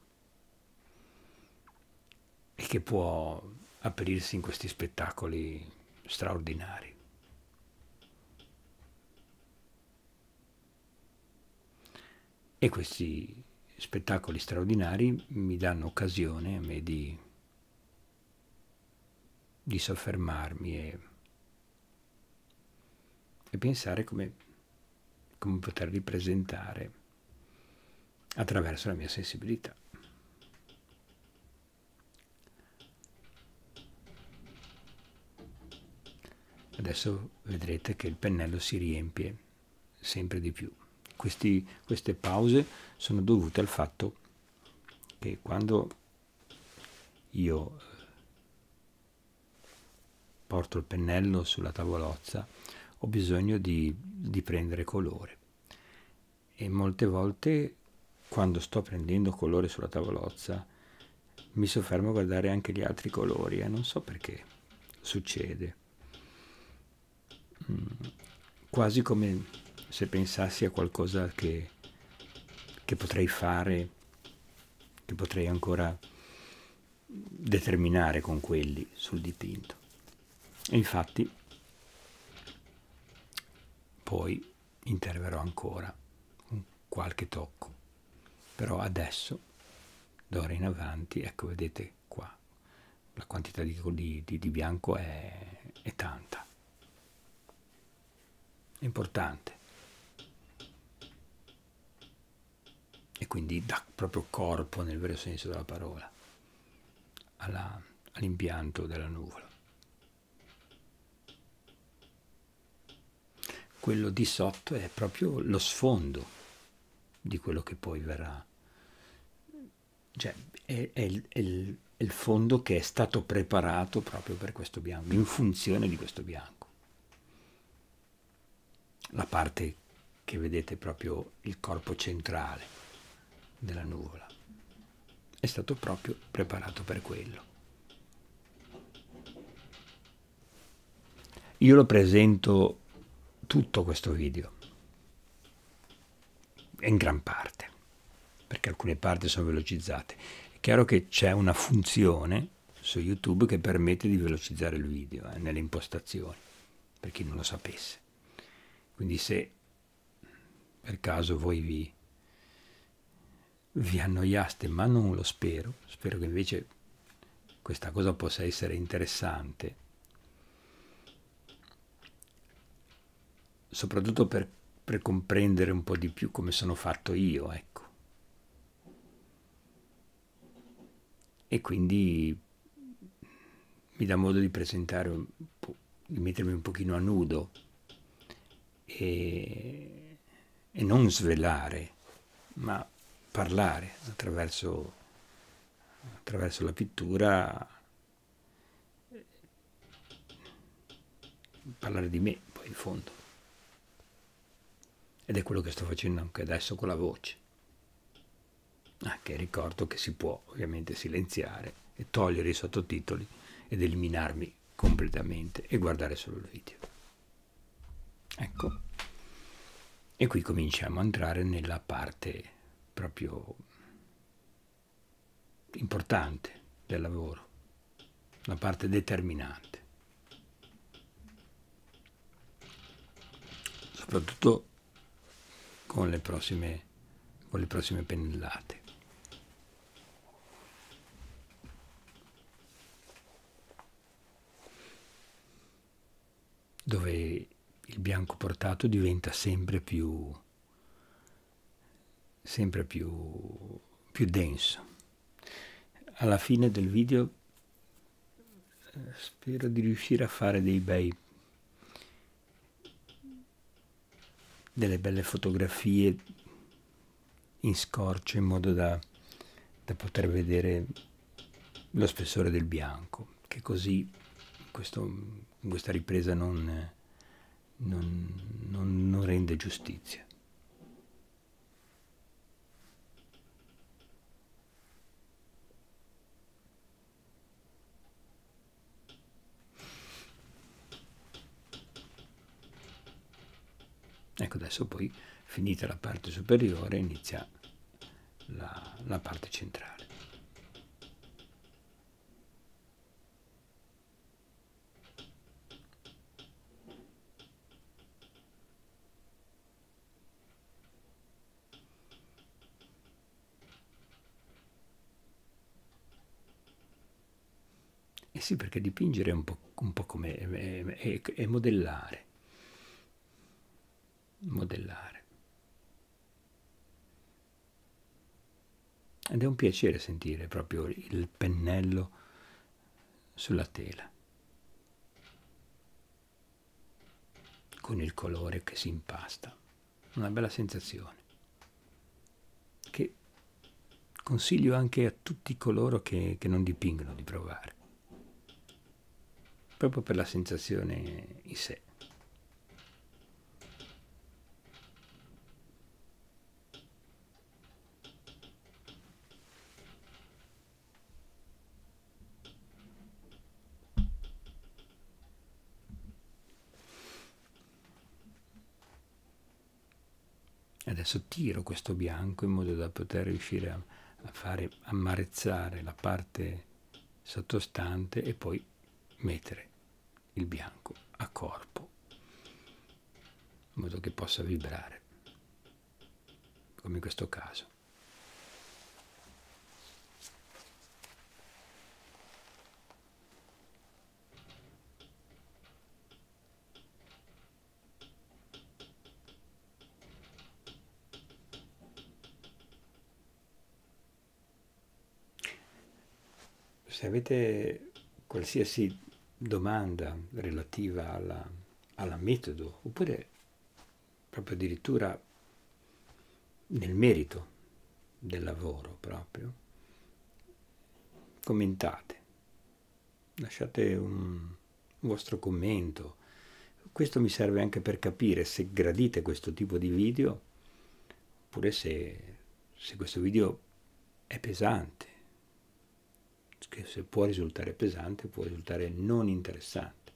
e che può aprirsi in questi spettacoli straordinari. E questi spettacoli straordinari mi danno occasione a me di, di soffermarmi e, e pensare come, come poter ripresentare attraverso la mia sensibilità. Adesso vedrete che il pennello si riempie sempre di più questi, queste pause sono dovute al fatto che quando io eh, porto il pennello sulla tavolozza ho bisogno di, di prendere colore e molte volte quando sto prendendo colore sulla tavolozza mi soffermo a guardare anche gli altri colori e eh? non so perché succede. Mm, quasi come se pensassi a qualcosa che, che potrei fare, che potrei ancora determinare con quelli sul dipinto. E infatti poi interverrò ancora con qualche tocco, però adesso, d'ora in avanti, ecco vedete qua, la quantità di, di, di bianco è, è tanta, è importante. e quindi dà proprio corpo nel vero senso della parola all'impianto della nuvola. Quello di sotto è proprio lo sfondo di quello che poi verrà, cioè è, è, è, il, è il fondo che è stato preparato proprio per questo bianco, in funzione di questo bianco. La parte che vedete proprio il corpo centrale della nuvola. È stato proprio preparato per quello. Io lo presento tutto questo video, in gran parte, perché alcune parti sono velocizzate. È chiaro che c'è una funzione su YouTube che permette di velocizzare il video eh, nelle impostazioni, per chi non lo sapesse. Quindi se per caso voi vi vi annoiaste, ma non lo spero, spero che invece questa cosa possa essere interessante, soprattutto per, per comprendere un po' di più come sono fatto io, ecco. E quindi mi dà modo di presentare, di mettermi un pochino a nudo e, e non svelare, ma parlare attraverso, attraverso la pittura, parlare di me poi in fondo. Ed è quello che sto facendo anche adesso con la voce. Anche ah, ricordo che si può ovviamente silenziare e togliere i sottotitoli ed eliminarmi completamente e guardare solo il video. Ecco. E qui cominciamo a entrare nella parte proprio importante del lavoro, una parte determinante. Soprattutto con le prossime, con le prossime pennellate. dove il bianco portato diventa sempre più sempre più, più denso. Alla fine del video eh, spero di riuscire a fare dei bei delle belle fotografie in scorcio in modo da, da, poter vedere lo spessore del bianco che così in, questo, in questa ripresa non, non, non, non rende giustizia Ecco, adesso poi finita la parte superiore inizia la, la parte centrale. Eh sì, perché dipingere è un po', un po come è, è, è modellare modellare. Ed è un piacere sentire proprio il pennello sulla tela, con il colore che si impasta. Una bella sensazione, che consiglio anche a tutti coloro che, che non dipingono di provare, proprio per la sensazione in sé. adesso tiro questo bianco in modo da poter riuscire a, a fare ammarezzare la parte sottostante e poi mettere il bianco a corpo in modo che possa vibrare come in questo caso avete qualsiasi domanda relativa alla, alla metodo, oppure proprio addirittura nel merito del lavoro proprio, commentate, lasciate un vostro commento. Questo mi serve anche per capire se gradite questo tipo di video oppure se, se questo video è pesante che se può risultare pesante può risultare non interessante.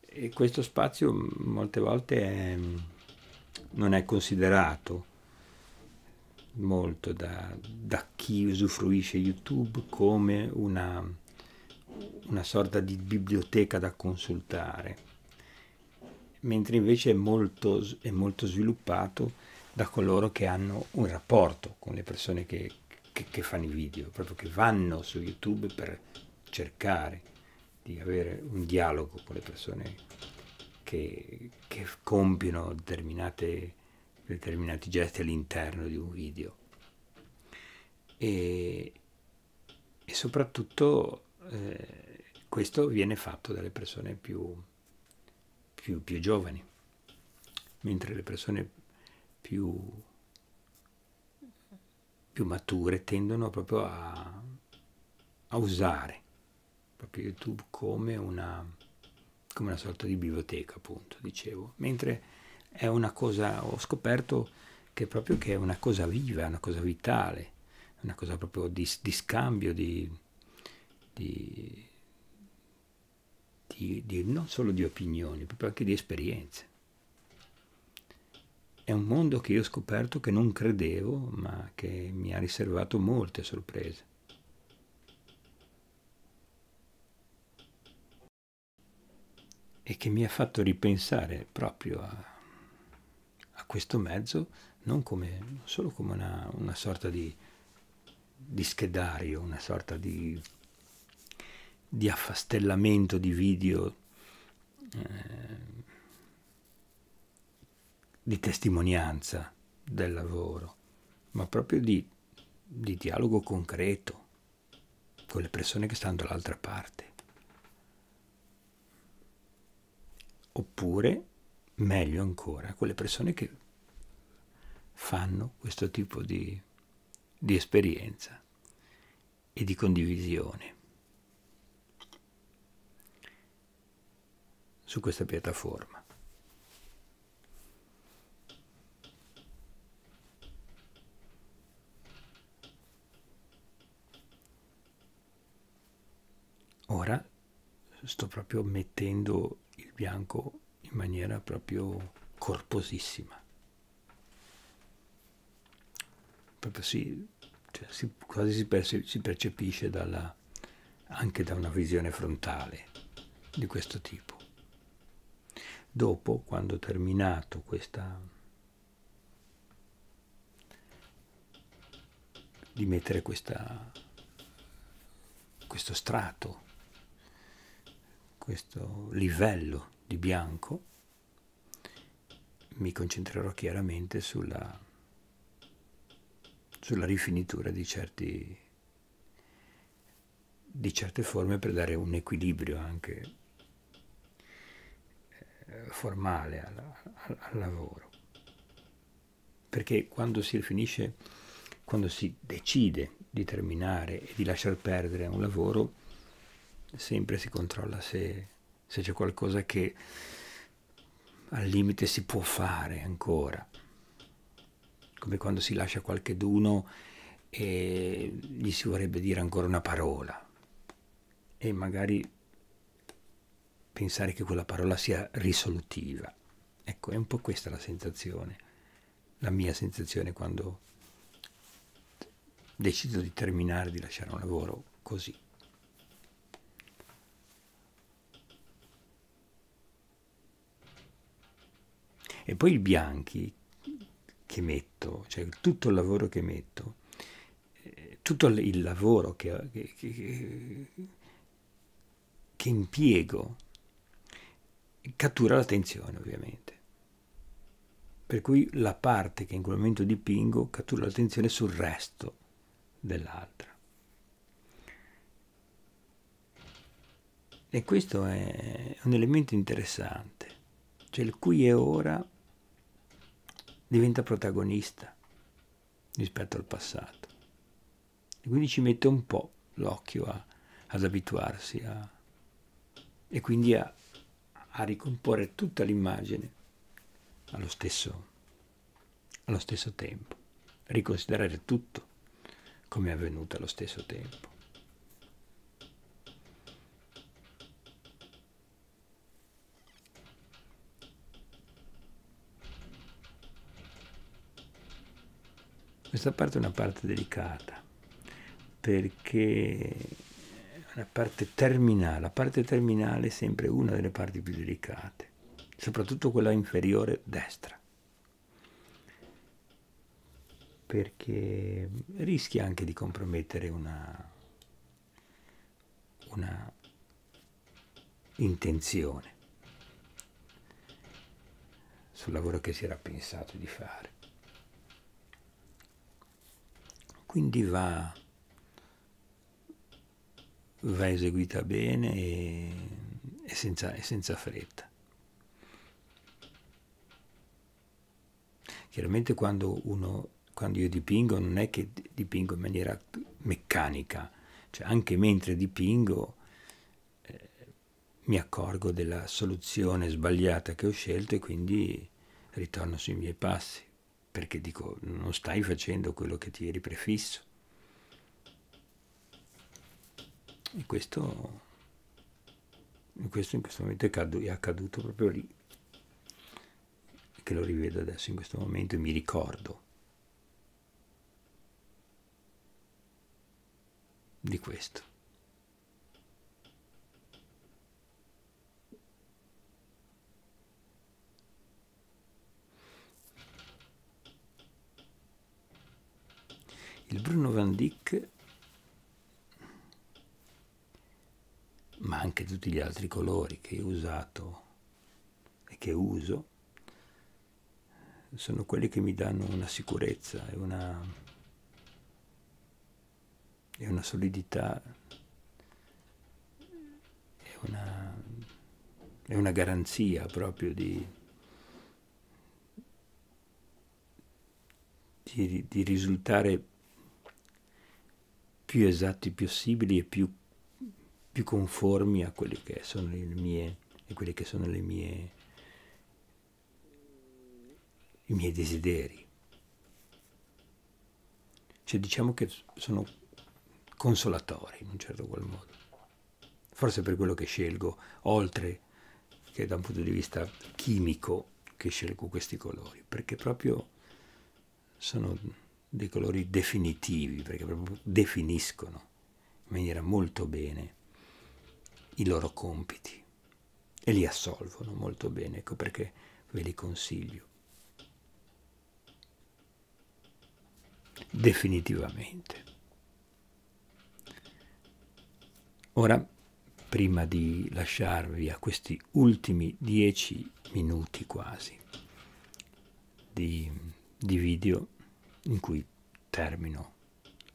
E questo spazio molte volte è, non è considerato molto da, da chi usufruisce YouTube come una, una sorta di biblioteca da consultare, mentre invece è molto, è molto sviluppato da coloro che hanno un rapporto con le persone che, che, che fanno i video, proprio che vanno su YouTube per cercare di avere un dialogo con le persone che, che compiono determinate, determinati gesti all'interno di un video. E, e soprattutto eh, questo viene fatto dalle persone più, più, più giovani, mentre le persone più più mature tendono proprio a, a usare proprio YouTube come una, come una sorta di biblioteca, appunto, dicevo. Mentre è una cosa, ho scoperto che proprio che è una cosa viva, una cosa vitale, una cosa proprio di, di scambio, di, di, di, non solo di opinioni, proprio anche di esperienze. È un mondo che io ho scoperto che non credevo, ma che mi ha riservato molte sorprese. E che mi ha fatto ripensare proprio a, a questo mezzo non, come, solo come una, una sorta di, di, schedario, una sorta di, di affastellamento di video. Eh, di testimonianza del lavoro, ma proprio di, di dialogo concreto con le persone che stanno dall'altra parte. Oppure, meglio ancora, con le persone che fanno questo tipo di, di esperienza e di condivisione. su questa piattaforma. Ora sto proprio mettendo il bianco in maniera proprio corposissima. Proprio si, cioè si quasi si, perce si percepisce dalla, anche da una visione frontale di questo tipo. Dopo, quando ho terminato questa di mettere questa, questo strato questo livello di bianco mi concentrerò chiaramente sulla, sulla rifinitura di, certi, di certe forme per dare un equilibrio anche eh, formale al, al, al lavoro perché quando si finisce quando si decide di terminare e di lasciar perdere un lavoro sempre si controlla se, se c'è qualcosa che al limite si può fare ancora, come quando si lascia qualche duno e gli si vorrebbe dire ancora una parola e magari pensare che quella parola sia risolutiva. Ecco, è un po' questa la sensazione, la mia sensazione quando decido di terminare, di lasciare un lavoro così. E poi i bianchi che metto, cioè tutto il lavoro che metto, eh, tutto il lavoro che, che, che, che impiego, cattura l'attenzione ovviamente. Per cui la parte che in quel momento dipingo cattura l'attenzione sul resto dell'altra. E questo è un elemento interessante, cioè il qui e ora diventa protagonista rispetto al passato. E quindi ci mette un po' l'occhio ad abituarsi a, e quindi a, a ricomporre tutta l'immagine allo stesso, allo stesso tempo, riconsiderare tutto come è avvenuto allo stesso tempo. Questa parte è una parte delicata, perché è una parte terminale, la parte terminale è sempre una delle parti più delicate, soprattutto quella inferiore destra, perché rischia anche di compromettere una, una intenzione sul lavoro che si era pensato di fare. Quindi va, va eseguita bene e, e, senza, e senza fretta. Chiaramente quando uno quando io dipingo non è che dipingo in maniera meccanica, cioè anche mentre dipingo eh, mi accorgo della soluzione sbagliata che ho scelto e quindi ritorno sui miei passi perché dico non stai facendo quello che ti eri prefisso. E questo, questo in questo momento è, accaduto, è accaduto proprio lì, che lo rivedo adesso in questo momento e mi ricordo di questo. il Bruno Van Dyck, ma anche tutti gli altri colori che ho usato e che uso, sono quelli che mi danno una sicurezza e una, e una solidità e una, e una garanzia proprio di... Di, di, risultare più esatti possibili e più, più conformi a quelle che sono le mie, quelle che sono le mie, i miei desideri. Cioè diciamo che sono consolatori in un certo qual modo. Forse per quello che scelgo, oltre che da un punto di vista chimico, che scelgo questi colori, perché proprio sono dei colori definitivi, perché proprio definiscono in maniera molto bene i loro compiti e li assolvono molto bene, ecco perché ve li consiglio. Definitivamente. Ora, prima di lasciarvi a questi ultimi dieci minuti quasi di, di video, in cui termino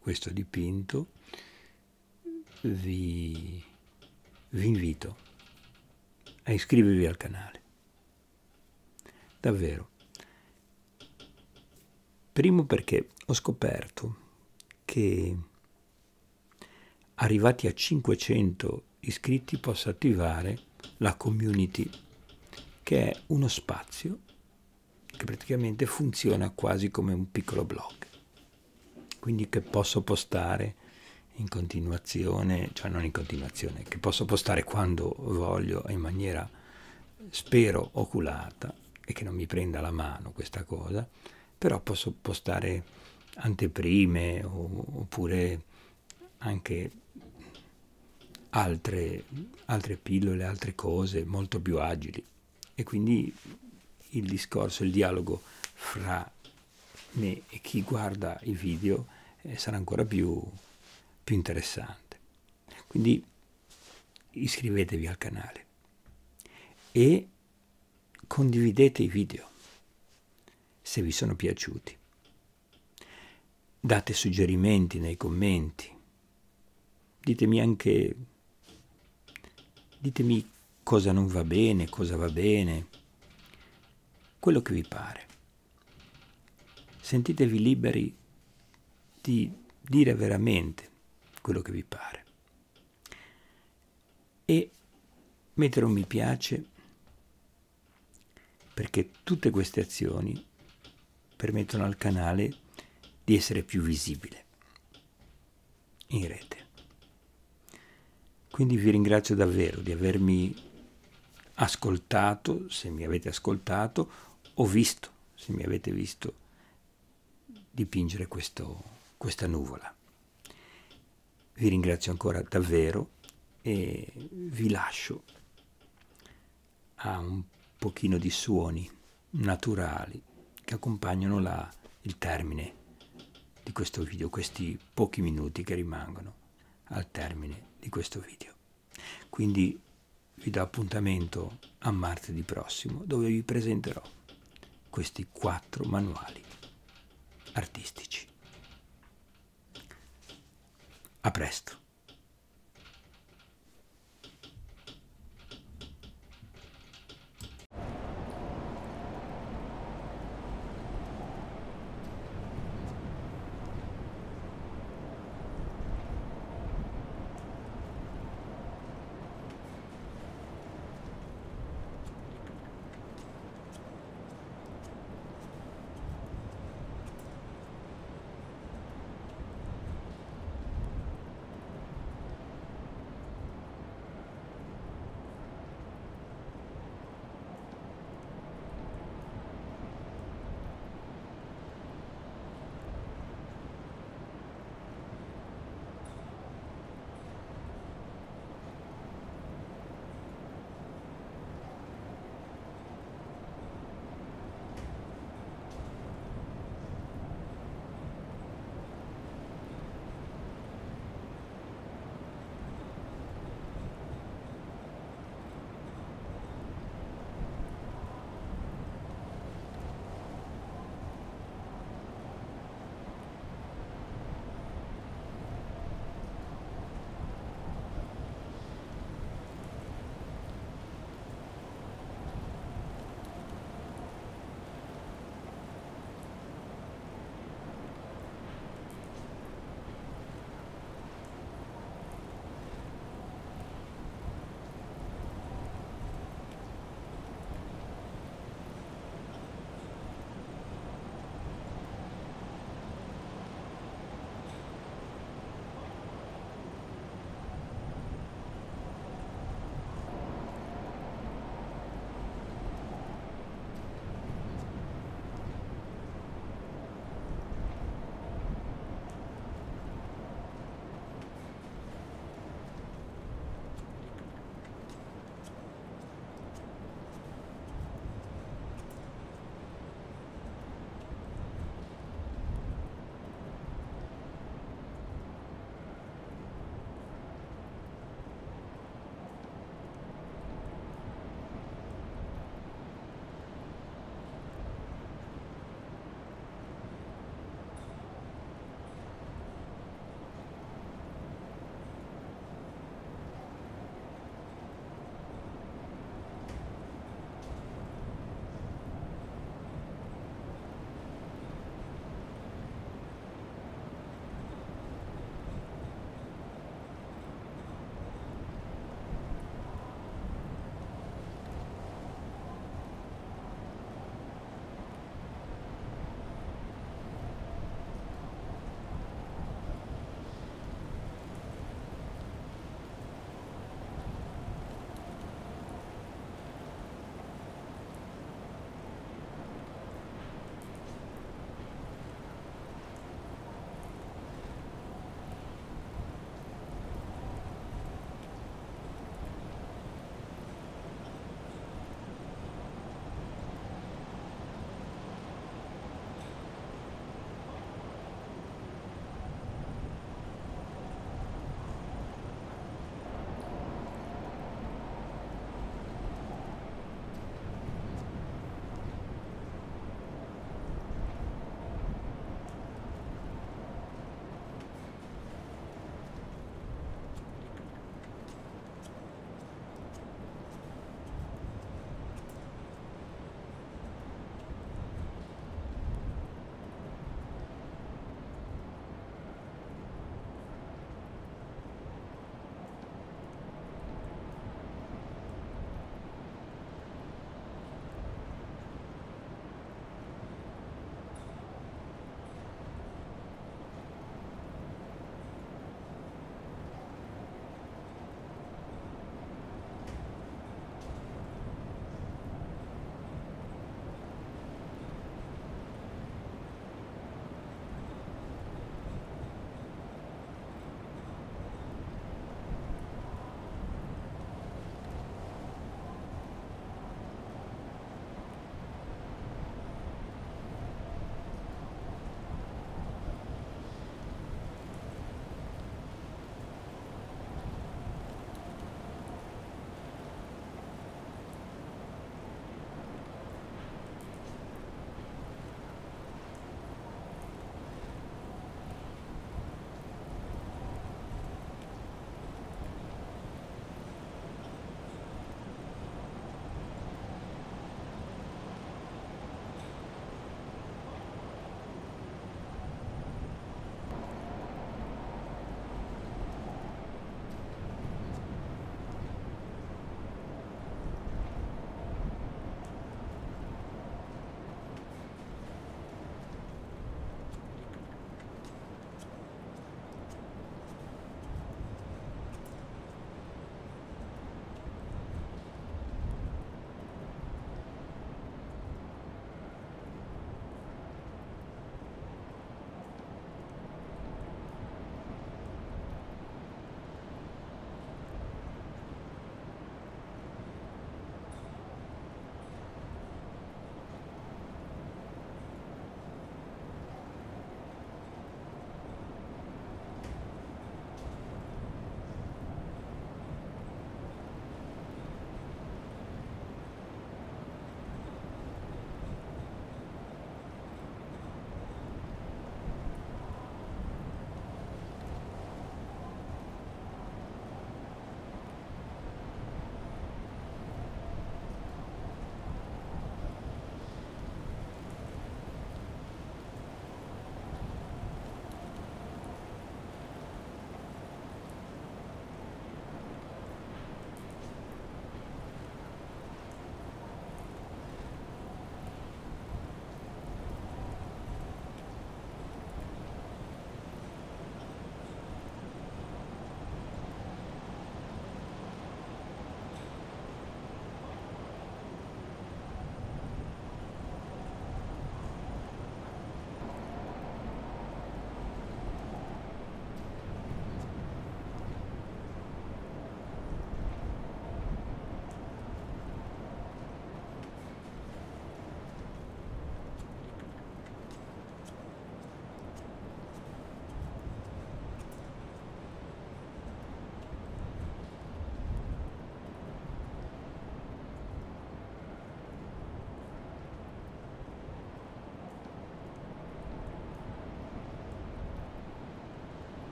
questo dipinto, vi, vi invito a iscrivervi al canale. Davvero. Primo perché ho scoperto che arrivati a 500 iscritti posso attivare la community, che è uno spazio che praticamente funziona quasi come un piccolo blog. Quindi che posso postare in continuazione, cioè non in continuazione, che posso postare quando voglio in maniera spero oculata e che non mi prenda la mano questa cosa, però posso postare anteprime oppure anche altre, altre pillole, altre cose molto più agili e quindi il discorso, il dialogo fra me e chi guarda il video eh, sarà ancora più, più interessante. Quindi iscrivetevi al canale e condividete i video se vi sono piaciuti. Date suggerimenti nei commenti. Ditemi anche ditemi cosa non va bene, cosa va bene quello che vi pare. Sentitevi liberi di dire veramente quello che vi pare. E mettere un mi piace perché tutte queste azioni permettono al canale di essere più visibile in rete. Quindi vi ringrazio davvero di avermi ascoltato, se mi avete ascoltato, ho visto, se mi avete visto, dipingere questo, questa nuvola. Vi ringrazio ancora davvero e vi lascio a un pochino di suoni naturali che accompagnano la, il termine di questo video, questi pochi minuti che rimangono al termine di questo video. Quindi vi do appuntamento a martedì prossimo dove vi presenterò questi quattro manuali artistici. A presto!